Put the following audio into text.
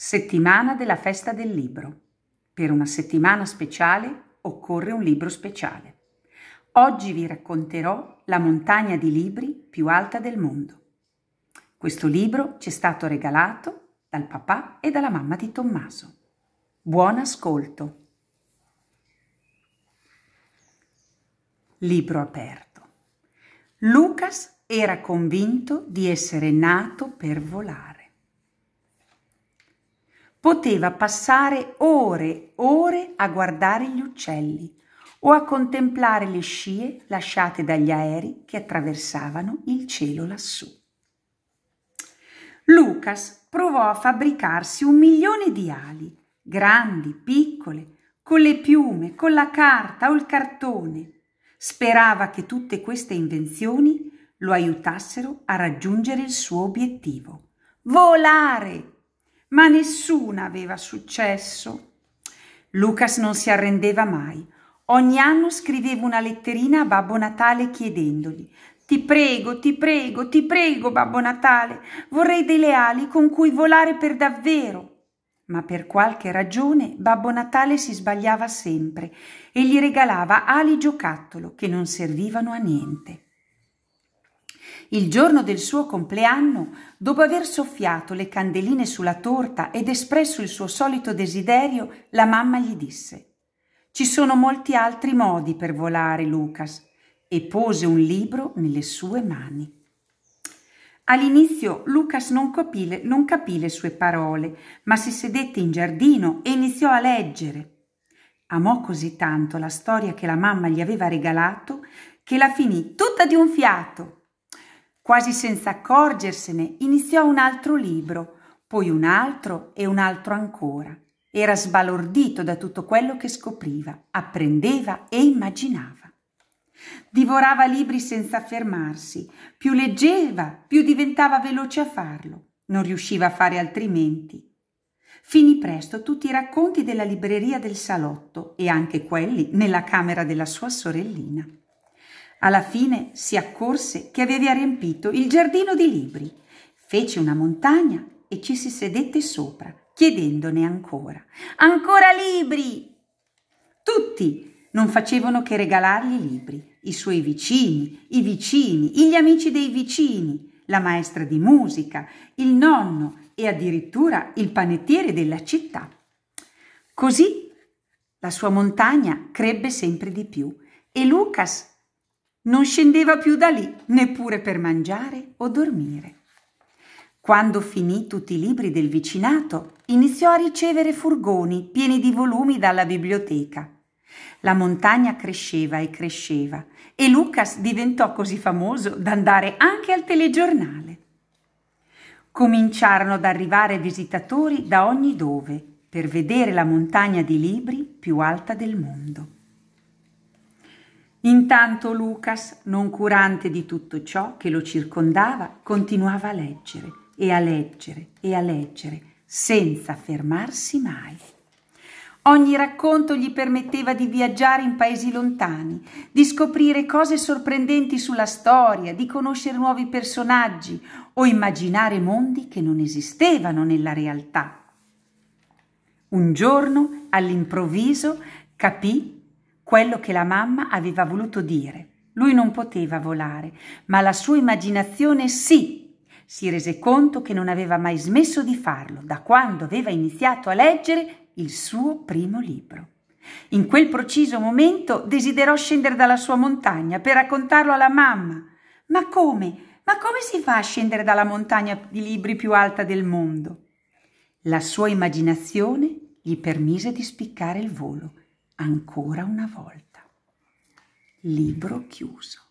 Settimana della festa del libro. Per una settimana speciale occorre un libro speciale. Oggi vi racconterò la montagna di libri più alta del mondo. Questo libro ci è stato regalato dal papà e dalla mamma di Tommaso. Buon ascolto. Libro aperto. Lucas era convinto di essere nato per volare. Poteva passare ore, ore a guardare gli uccelli o a contemplare le scie lasciate dagli aerei che attraversavano il cielo lassù. Lucas provò a fabbricarsi un milione di ali, grandi, piccole, con le piume, con la carta o il cartone. Sperava che tutte queste invenzioni lo aiutassero a raggiungere il suo obiettivo. Volare! ma nessuna aveva successo. Lucas non si arrendeva mai. Ogni anno scriveva una letterina a Babbo Natale chiedendogli ti prego, ti prego, ti prego, Babbo Natale, vorrei delle ali con cui volare per davvero. Ma per qualche ragione Babbo Natale si sbagliava sempre e gli regalava ali giocattolo che non servivano a niente il giorno del suo compleanno, dopo aver soffiato le candeline sulla torta ed espresso il suo solito desiderio, la mamma gli disse Ci sono molti altri modi per volare, Lucas, e pose un libro nelle sue mani. All'inizio Lucas non capì, le, non capì le sue parole, ma si sedette in giardino e iniziò a leggere. Amò così tanto la storia che la mamma gli aveva regalato che la finì tutta di un fiato Quasi senza accorgersene iniziò un altro libro, poi un altro e un altro ancora. Era sbalordito da tutto quello che scopriva, apprendeva e immaginava. Divorava libri senza fermarsi, più leggeva, più diventava veloce a farlo. Non riusciva a fare altrimenti. Finì presto tutti i racconti della libreria del salotto e anche quelli nella camera della sua sorellina. Alla fine si accorse che aveva riempito il giardino di libri. Fece una montagna e ci si sedette sopra, chiedendone ancora. Ancora libri! Tutti non facevano che regalargli libri, i suoi vicini, i vicini, gli amici dei vicini, la maestra di musica, il nonno e addirittura il panettiere della città. Così la sua montagna crebbe sempre di più e Lucas non scendeva più da lì neppure per mangiare o dormire. Quando finì tutti i libri del vicinato, iniziò a ricevere furgoni pieni di volumi dalla biblioteca. La montagna cresceva e cresceva e Lucas diventò così famoso da andare anche al telegiornale. Cominciarono ad arrivare visitatori da ogni dove per vedere la montagna di libri più alta del mondo. Intanto Lucas, non curante di tutto ciò che lo circondava, continuava a leggere e a leggere e a leggere, senza fermarsi mai. Ogni racconto gli permetteva di viaggiare in paesi lontani, di scoprire cose sorprendenti sulla storia, di conoscere nuovi personaggi o immaginare mondi che non esistevano nella realtà. Un giorno, all'improvviso, capì quello che la mamma aveva voluto dire. Lui non poteva volare, ma la sua immaginazione sì. Si rese conto che non aveva mai smesso di farlo da quando aveva iniziato a leggere il suo primo libro. In quel preciso momento desiderò scendere dalla sua montagna per raccontarlo alla mamma. Ma come? Ma come si fa a scendere dalla montagna di libri più alta del mondo? La sua immaginazione gli permise di spiccare il volo ancora una volta. Libro chiuso.